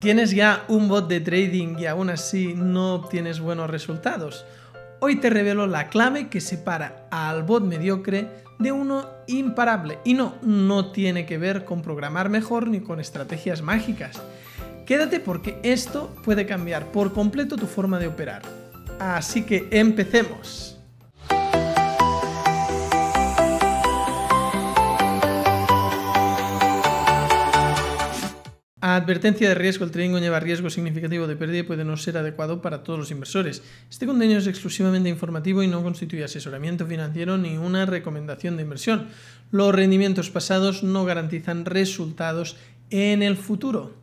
Tienes ya un bot de trading y aún así no obtienes buenos resultados. Hoy te revelo la clave que separa al bot mediocre de uno imparable. Y no, no tiene que ver con programar mejor ni con estrategias mágicas. Quédate porque esto puede cambiar por completo tu forma de operar. Así que empecemos. advertencia de riesgo, el trading lleva riesgo significativo de pérdida y puede no ser adecuado para todos los inversores. Este contenido es exclusivamente informativo y no constituye asesoramiento financiero ni una recomendación de inversión. Los rendimientos pasados no garantizan resultados en el futuro.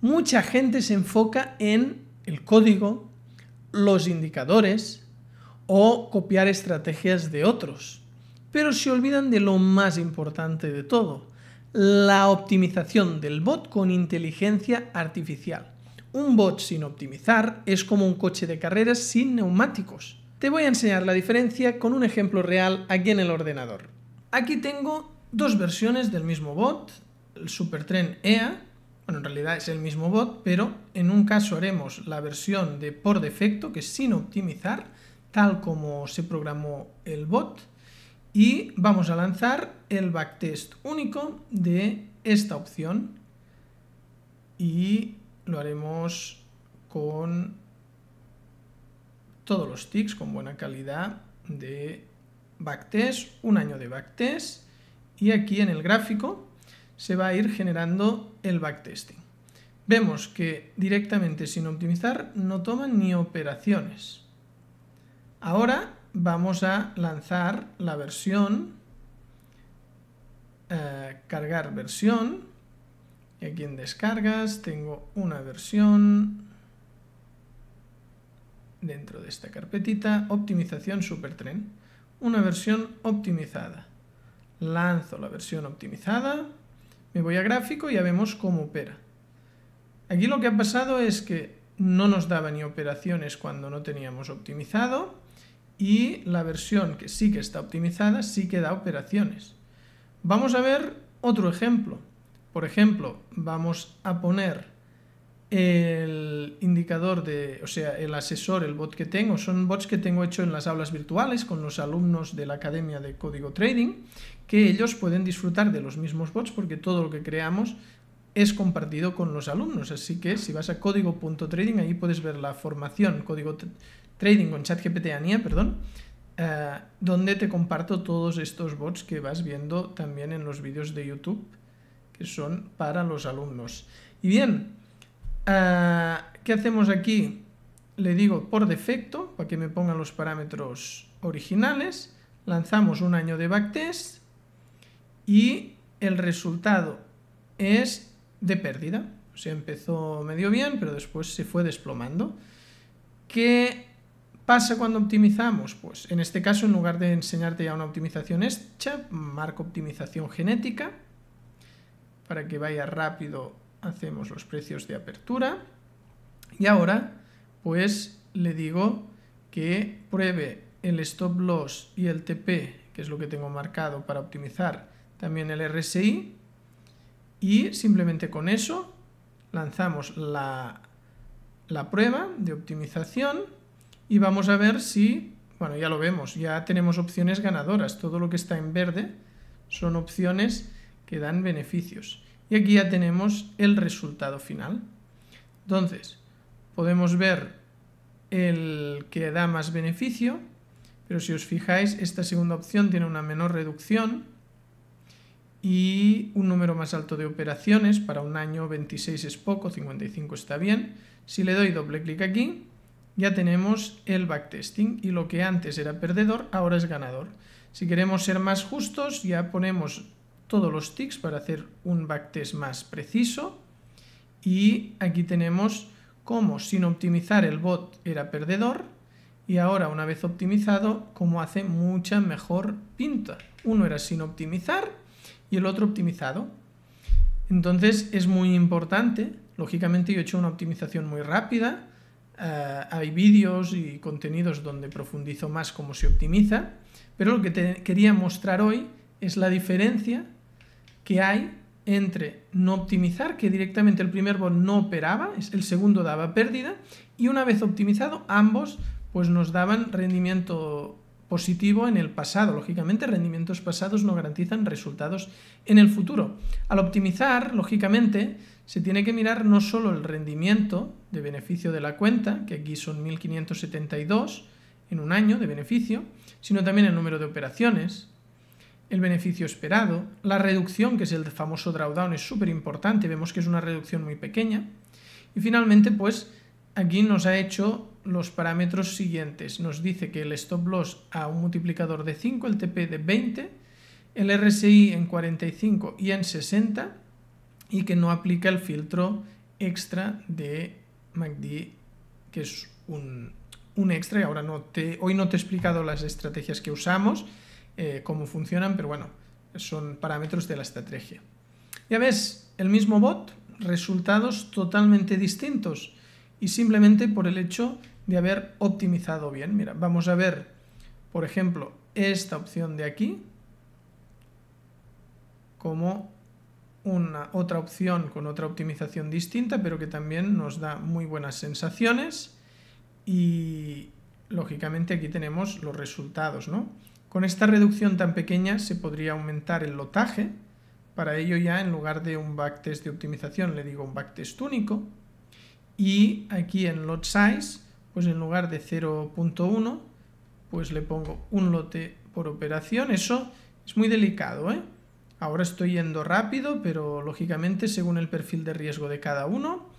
Mucha gente se enfoca en el código, los indicadores o copiar estrategias de otros, pero se olvidan de lo más importante de todo, la optimización del bot con inteligencia artificial. Un bot sin optimizar es como un coche de carreras sin neumáticos. Te voy a enseñar la diferencia con un ejemplo real aquí en el ordenador. Aquí tengo dos versiones del mismo bot, el Supertren EA, bueno, en realidad es el mismo bot, pero en un caso haremos la versión de por defecto, que es sin optimizar, tal como se programó el bot, y vamos a lanzar el backtest único de esta opción y lo haremos con todos los ticks con buena calidad de backtest, un año de backtest y aquí en el gráfico se va a ir generando el backtesting. Vemos que directamente sin optimizar no toman ni operaciones. Ahora vamos a lanzar la versión, eh, cargar versión, aquí en descargas tengo una versión dentro de esta carpetita, optimización supertren, una versión optimizada. Lanzo la versión optimizada, me voy a gráfico y ya vemos cómo opera. Aquí lo que ha pasado es que no nos daba ni operaciones cuando no teníamos optimizado, y la versión que sí que está optimizada sí que da operaciones. Vamos a ver otro ejemplo. Por ejemplo, vamos a poner el indicador de, o sea, el asesor, el bot que tengo, son bots que tengo hecho en las aulas virtuales con los alumnos de la Academia de Código Trading, que ellos pueden disfrutar de los mismos bots porque todo lo que creamos es compartido con los alumnos. Así que si vas a código.trading, ahí puedes ver la formación código trading con chat ANIA, perdón, eh, donde te comparto todos estos bots que vas viendo también en los vídeos de YouTube que son para los alumnos. Y bien, eh, ¿qué hacemos aquí? Le digo por defecto, para que me pongan los parámetros originales, lanzamos un año de backtest y el resultado es de pérdida. se empezó medio bien, pero después se fue desplomando. ¿Qué pasa cuando optimizamos? Pues en este caso, en lugar de enseñarte ya una optimización hecha, marco optimización genética. Para que vaya rápido, hacemos los precios de apertura. Y ahora, pues le digo que pruebe el stop loss y el TP, que es lo que tengo marcado para optimizar también el RSI y simplemente con eso lanzamos la, prueba de optimización y vamos a ver si, bueno, ya lo vemos, ya tenemos opciones ganadoras. Todo lo que está en verde son opciones que dan beneficios. Y aquí ya tenemos el resultado final. Entonces, podemos ver el que da más beneficio, pero si os fijáis, esta segunda opción tiene una menor reducción y un número más alto de operaciones. Para un año 26 es poco, 55 está bien. Si le doy doble clic aquí, ya tenemos el backtesting y lo que antes era perdedor ahora es ganador. Si queremos ser más justos, ya ponemos todos los ticks para hacer un backtest más preciso. Y aquí tenemos cómo sin optimizar el bot era perdedor y ahora una vez optimizado, cómo hace mucha mejor pinta. Uno era sin optimizar y el otro optimizado. Entonces es muy importante, lógicamente yo he hecho una optimización muy rápida, eh, hay vídeos y contenidos donde profundizo más cómo se optimiza, pero lo que te quería mostrar hoy es la diferencia que hay entre no optimizar, que directamente el primer bot no operaba, el segundo daba pérdida, y una vez optimizado, ambos pues nos daban rendimiento positivo en el pasado. Lógicamente, rendimientos pasados no garantizan resultados en el futuro. Al optimizar, lógicamente, se tiene que mirar no solo el rendimiento de beneficio de la cuenta, que aquí son 1572 en un año de beneficio, sino también el número de operaciones, el beneficio esperado, la reducción, que es el famoso drawdown, es súper importante, vemos que es una reducción muy pequeña, y finalmente, pues aquí nos ha hecho los parámetros siguientes. Nos dice que el stop loss a un multiplicador de 5, el TP de 20, el RSI en 45 y en 60 y que no aplica el filtro extra de MACD, que es un, extra. Y ahora no te, hoy no te he explicado las estrategias que usamos, eh, cómo funcionan, pero bueno, son parámetros de la estrategia. Ya ves, el mismo bot, resultados totalmente distintos y simplemente por el hecho de haber optimizado bien. Mira, vamos a ver, por ejemplo, esta opción de aquí como una otra opción con otra optimización distinta, pero que también nos da muy buenas sensaciones y lógicamente aquí tenemos los resultados, ¿no? Con esta reducción tan pequeña se podría aumentar el lotaje, para ello ya en lugar de un backtest de optimización le digo un backtest único y aquí en lot size pues en lugar de 0.1, pues le pongo un lote por operación. Eso es muy delicado, ¿eh? Ahora estoy yendo rápido, pero lógicamente según el perfil de riesgo de cada uno.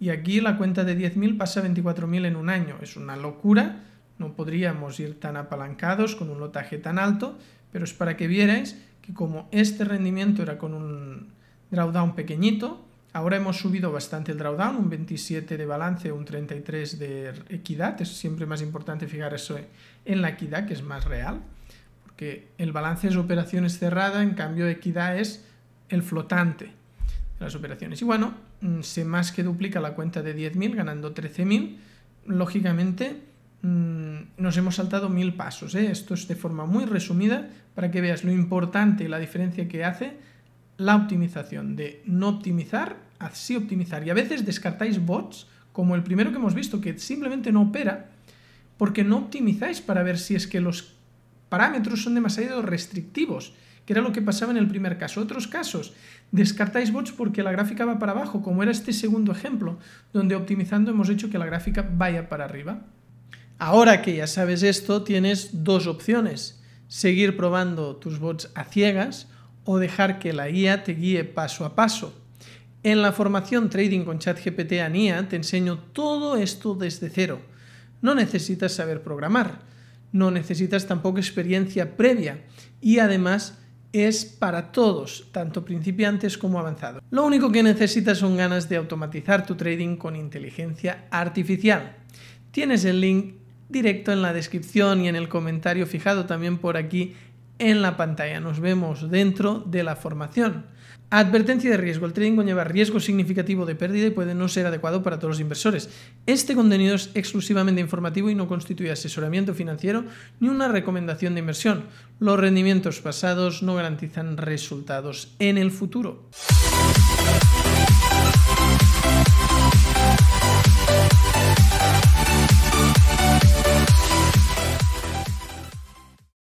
Y aquí la cuenta de 10.000 pasa a 24.000 en un año. Es una locura, no podríamos ir tan apalancados con un lotaje tan alto, pero es para que vierais que como este rendimiento era con un drawdown pequeñito, Ahora hemos subido bastante el drawdown, un 27 de balance, un 33 de equidad. Es siempre más importante fijar eso en la equidad, que es más real, porque el balance es operaciones cerrada, en cambio equidad es el flotante de las operaciones. Y bueno, mm, se más que duplica la cuenta de 10.000, ganando 13.000. Lógicamente, mm, nos hemos saltado mil pasos. ¿eh? Esto es de forma muy resumida para que veas lo importante y la diferencia que hace la optimización, de no optimizar así optimizar. Y a veces descartáis bots, como el primero que hemos visto, que simplemente no opera, porque no optimizáis para ver si es que los parámetros son demasiado restrictivos, que era lo que pasaba en el primer caso. Otros casos, descartáis bots porque la gráfica va para abajo, como era este segundo ejemplo, donde optimizando hemos hecho que la gráfica vaya para arriba. Ahora que ya sabes esto, tienes dos opciones. Seguir probando tus bots a ciegas o dejar que la IA te guíe paso a paso. En la formación Trading con ChatGPT IA te enseño todo esto desde cero. No necesitas saber programar, no necesitas tampoco experiencia previa y además es para todos, tanto principiantes como avanzados. Lo único que necesitas son ganas de automatizar tu trading con inteligencia artificial. Tienes el link directo en la descripción y en el comentario fijado también por aquí en la pantalla. Nos vemos dentro de la formación. Advertencia de riesgo. El trading conlleva riesgo significativo de pérdida y puede no ser adecuado para todos los inversores. Este contenido es exclusivamente informativo y no constituye asesoramiento financiero ni una recomendación de inversión. Los rendimientos pasados no garantizan resultados en el futuro.